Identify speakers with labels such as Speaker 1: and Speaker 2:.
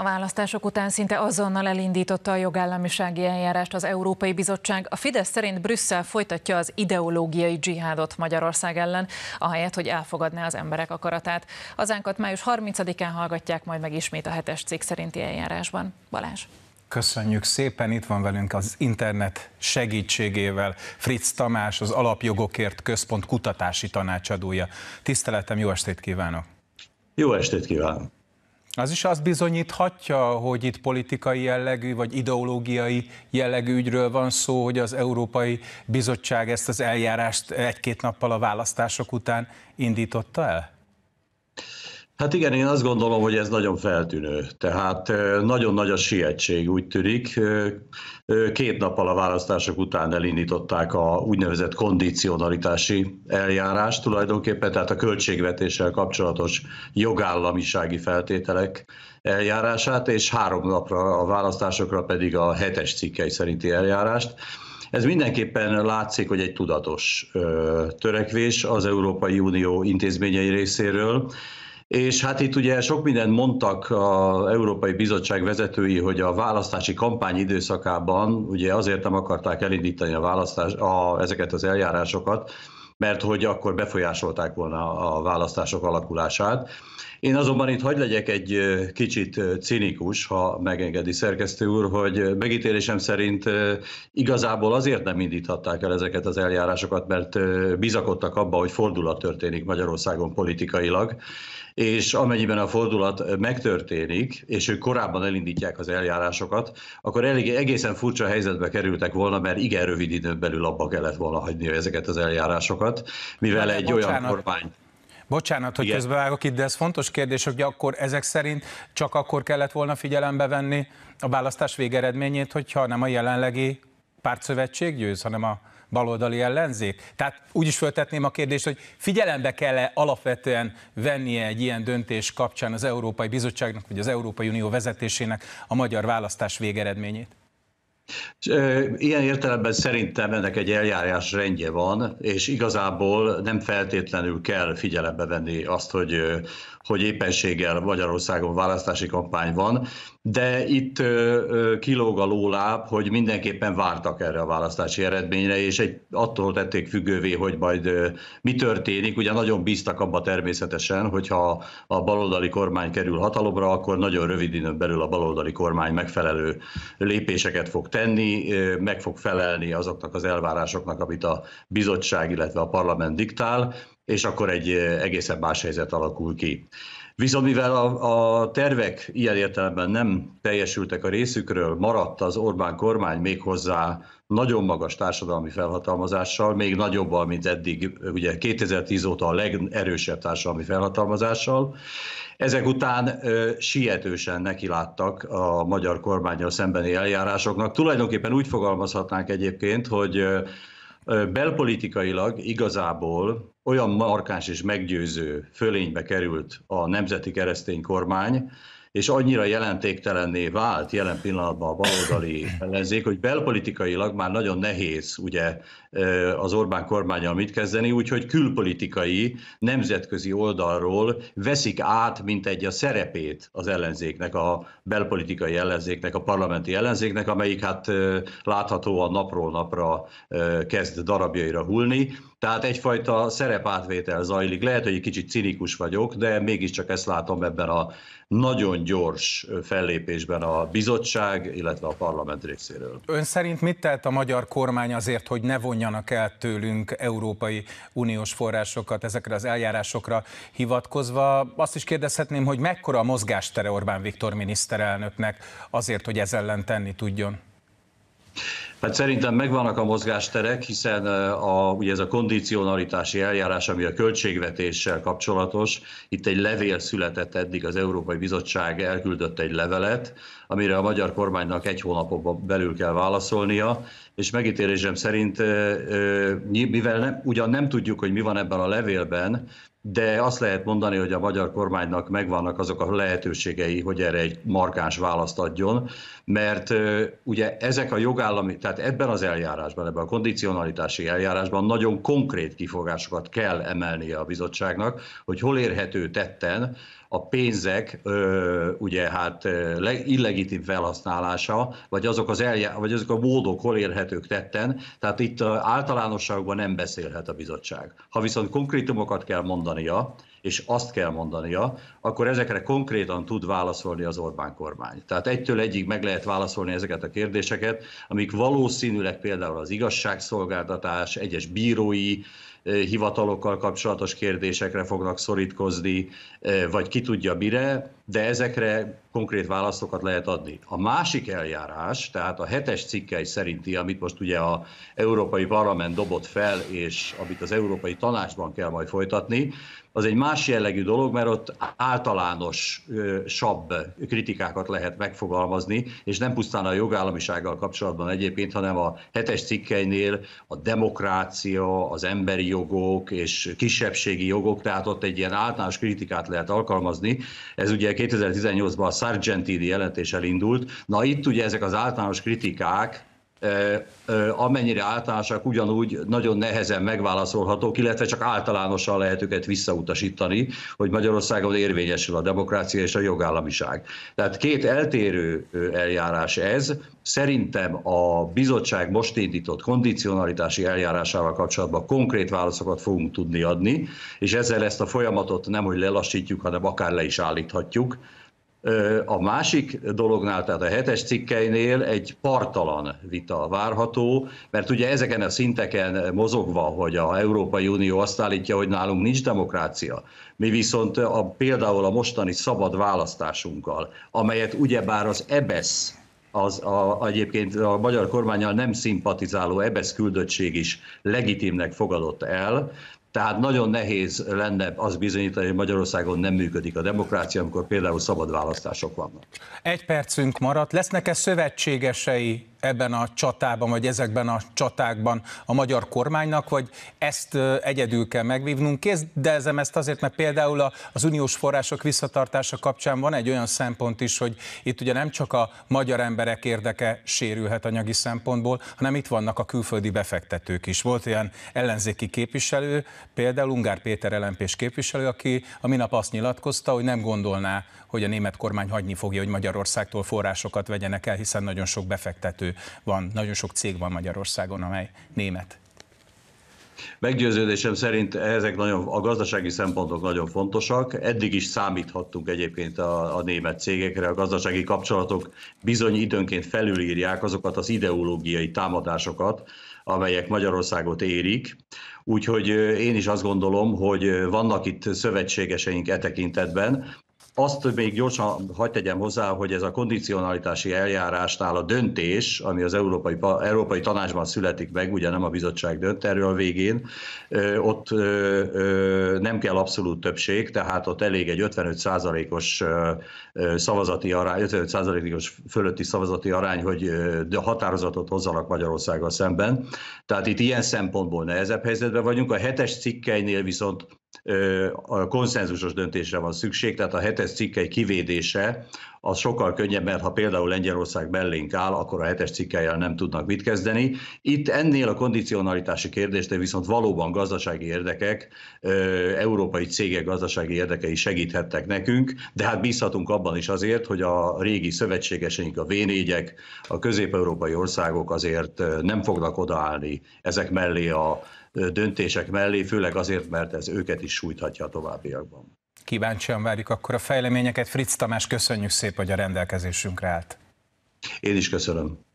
Speaker 1: A választások után szinte azonnal elindította a jogállamisági eljárást az Európai Bizottság. A Fidesz szerint Brüsszel folytatja az ideológiai dzsihádot Magyarország ellen, ahelyett, hogy elfogadná az emberek akaratát. Hazánkat május 30-án hallgatják majd meg ismét a hetes cikk szerinti eljárásban. Balázs. Köszönjük szépen, itt van velünk az internet segítségével Fritz Tamás, az Alapjogokért Központ kutatási tanácsadója. Tiszteletem, jó estét kívánok!
Speaker 2: Jó estét kívánok!
Speaker 1: Az is azt bizonyíthatja, hogy itt politikai jellegű vagy ideológiai jellegű ügyről van szó, hogy az Európai Bizottság ezt az eljárást egy-két nappal a választások után indította el?
Speaker 2: Hát igen, én azt gondolom, hogy ez nagyon feltűnő. Tehát nagyon nagy a sietség, úgy tűnik. Két nappal a választások után elindították a úgynevezett kondicionalitási eljárást tulajdonképpen, tehát a költségvetéssel kapcsolatos jogállamisági feltételek eljárását, és három napra a választásokra pedig a hetes cikkei szerinti eljárást. Ez mindenképpen látszik, hogy egy tudatos törekvés az Európai Unió intézményei részéről, és hát itt ugye sok mindent mondtak az Európai Bizottság vezetői, hogy a választási kampány időszakában ugye azért nem akarták elindítani a választás, a, ezeket az eljárásokat, mert hogy akkor befolyásolták volna a választások alakulását. Én azonban itt hagyd legyek egy kicsit cinikus, ha megengedi szerkesztő úr, hogy megítélésem szerint igazából azért nem indíthatták el ezeket az eljárásokat, mert bizakodtak abba, hogy fordulat történik Magyarországon politikailag, és amennyiben a fordulat megtörténik, és ők korábban elindítják az eljárásokat, akkor elég egészen furcsa helyzetbe kerültek volna, mert igen rövid időn belül abba kellett volna hagyni ezeket az eljárásokat magukat, mivel de egy bocsánat. olyan kormány...
Speaker 1: Bocsánat, hogy Igen. közbevágok itt, de ez fontos kérdés, hogy akkor ezek szerint csak akkor kellett volna figyelembe venni a választás végeredményét, hogyha nem a jelenlegi pártszövetség győz, hanem a baloldali ellenzék? Tehát úgy is föltetném a kérdést, hogy figyelembe kell-e alapvetően vennie egy ilyen döntés kapcsán az Európai Bizottságnak, vagy az Európai Unió vezetésének a magyar választás végeredményét?
Speaker 2: Ilyen értelemben szerintem ennek egy eljárás rendje van, és igazából nem feltétlenül kell figyelembe venni azt, hogy hogy éppenséggel Magyarországon választási kampány van, de itt kilóg a lóláb, hogy mindenképpen vártak erre a választási eredményre, és egy, attól tették függővé, hogy majd mi történik. Ugye nagyon bíztak abba természetesen, hogyha a baloldali kormány kerül hatalomra, akkor nagyon rövid időn belül a baloldali kormány megfelelő lépéseket fog tenni, meg fog felelni azoknak az elvárásoknak, amit a bizottság, illetve a parlament diktál, és akkor egy egészen más helyzet alakul ki. Viszont mivel a, a tervek ilyen értelemben nem teljesültek a részükről, maradt az Orbán kormány méghozzá nagyon magas társadalmi felhatalmazással, még nagyobb, mint eddig, ugye 2010 óta a legerősebb társadalmi felhatalmazással. Ezek után ö, sietősen nekiláttak a magyar kormányra szembeni eljárásoknak. Tulajdonképpen úgy fogalmazhatnánk egyébként, hogy ö, belpolitikailag igazából olyan markáns és meggyőző fölénybe került a nemzeti keresztény kormány, és annyira jelentéktelenné vált jelen pillanatban a baloldali ellenzék, hogy belpolitikailag már nagyon nehéz ugye az Orbán kormányal mit kezdeni, úgyhogy külpolitikai, nemzetközi oldalról veszik át, mint egy a szerepét az ellenzéknek, a belpolitikai ellenzéknek, a parlamenti ellenzéknek, amelyik hát láthatóan napról napra kezd darabjaira hullni. Tehát egyfajta szerepátvétel zajlik. Lehet, hogy egy kicsit cinikus vagyok, de mégiscsak ezt látom ebben a nagyon gyors fellépésben a bizottság, illetve a parlament részéről.
Speaker 1: Ön szerint mit telt a magyar kormány azért, hogy ne vonjanak el tőlünk Európai Uniós forrásokat ezekre az eljárásokra hivatkozva? Azt is kérdezhetném, hogy mekkora a mozgástere Orbán Viktor miniszterelnöknek azért, hogy ez ellen tenni tudjon?
Speaker 2: Hát szerintem megvannak a mozgásterek, hiszen a, ugye ez a kondicionalitási eljárás, ami a költségvetéssel kapcsolatos, itt egy levél született eddig, az Európai Bizottság elküldött egy levelet, amire a magyar kormánynak egy hónapokban belül kell válaszolnia, és megítélésem szerint, mivel nem, ugyan nem tudjuk, hogy mi van ebben a levélben, de azt lehet mondani, hogy a magyar kormánynak megvannak azok a lehetőségei, hogy erre egy markáns választ adjon, mert ugye ezek a jogállami, tehát ebben az eljárásban, ebben a kondicionalitási eljárásban nagyon konkrét kifogásokat kell emelnie a bizottságnak, hogy hol érhető tetten a pénzek ö, ugye hát illegitim felhasználása, vagy azok, az elje, vagy azok a módok hol érhetők tetten, tehát itt általánosságban nem beszélhet a bizottság. Ha viszont konkrétumokat kell mondania, és azt kell mondania, akkor ezekre konkrétan tud válaszolni az Orbán kormány. Tehát egytől egyig meg lehet válaszolni ezeket a kérdéseket, amik valószínűleg például az igazságszolgáltatás, egyes bírói eh, hivatalokkal kapcsolatos kérdésekre fognak szorítkozni, eh, vagy ki tudja mire, de ezekre konkrét válaszokat lehet adni. A másik eljárás, tehát a hetes cikkely szerinti, amit most ugye a Európai Parlament dobott fel, és amit az Európai Tanácsban kell majd folytatni, az egy más jellegű dolog, mert ott sabb kritikákat lehet megfogalmazni, és nem pusztán a jogállamisággal kapcsolatban egyébként, hanem a hetes cikkeinél a demokrácia, az emberi jogok és kisebbségi jogok, tehát ott egy ilyen általános kritikát lehet alkalmazni. Ez ugye 2018-ban a Sargentini jelentéssel indult. Na itt ugye ezek az általános kritikák, amennyire általánosak, ugyanúgy nagyon nehezen megválaszolhatók, illetve csak általánosan lehet őket visszautasítani, hogy Magyarországon érvényesül a demokrácia és a jogállamiság. Tehát két eltérő eljárás ez. Szerintem a bizottság most indított kondicionalitási eljárásával kapcsolatban konkrét válaszokat fogunk tudni adni, és ezzel ezt a folyamatot nem, hogy lelassítjuk, hanem akár le is állíthatjuk a másik dolognál, tehát a hetes cikkeinél egy partalan vita várható, mert ugye ezeken a szinteken mozogva, hogy a Európai Unió azt állítja, hogy nálunk nincs demokrácia, mi viszont a, például a mostani szabad választásunkkal, amelyet ugyebár az EBESZ az a, egyébként a magyar kormányal nem szimpatizáló EBESZ küldöttség is legitimnek fogadott el. Tehát nagyon nehéz lenne az bizonyítani, hogy Magyarországon nem működik a demokrácia, amikor például szabad választások vannak.
Speaker 1: Egy percünk maradt. Lesznek-e szövetségesei ebben a csatában, vagy ezekben a csatákban a magyar kormánynak, vagy ezt egyedül kell megvívnunk. Kérdezem ezt azért, mert például az uniós források visszatartása kapcsán van egy olyan szempont is, hogy itt ugye nem csak a magyar emberek érdeke sérülhet anyagi szempontból, hanem itt vannak a külföldi befektetők is. Volt olyan ellenzéki képviselő, például Ungár Péter ellenpés képviselő, aki a minap azt nyilatkozta, hogy nem gondolná, hogy a német kormány hagyni fogja, hogy Magyarországtól forrásokat vegyenek el, hiszen nagyon sok befektető van, nagyon sok cég van Magyarországon, amely német.
Speaker 2: Meggyőződésem szerint ezek nagyon, a gazdasági szempontok nagyon fontosak. Eddig is számíthattunk egyébként a, a német cégekre, a gazdasági kapcsolatok bizony időnként felülírják azokat az ideológiai támadásokat, amelyek Magyarországot érik. Úgyhogy én is azt gondolom, hogy vannak itt szövetségeseink e tekintetben, azt még gyorsan hagyd tegyem hozzá, hogy ez a kondicionalitási eljárásnál a döntés, ami az Európai, Európai Tanácsban születik meg, ugye nem a bizottság dönt erről a végén, ott nem kell abszolút többség, tehát ott elég egy 55%-os szavazati arány, 55%-os fölötti szavazati arány, hogy határozatot hozzanak Magyarországgal szemben. Tehát itt ilyen szempontból nehezebb helyzetben vagyunk. A hetes cikkeinél viszont a konszenzusos döntésre van szükség, tehát a hetes cikkely kivédése az sokkal könnyebb, mert ha például Lengyelország mellénk áll, akkor a hetes cikkelyel nem tudnak mit kezdeni. Itt ennél a kondicionalitási kérdésnél viszont valóban gazdasági érdekek, európai cégek gazdasági érdekei segíthettek nekünk, de hát bízhatunk abban is azért, hogy a régi szövetségeseink, a v a közép-európai országok azért nem fognak odaállni ezek mellé a döntések mellé, főleg azért, mert ez őket is sújthatja a továbbiakban.
Speaker 1: Kíváncsian várjuk akkor a fejleményeket. Fritz Tamás, köszönjük szépen hogy a rendelkezésünkre állt.
Speaker 2: Én is köszönöm.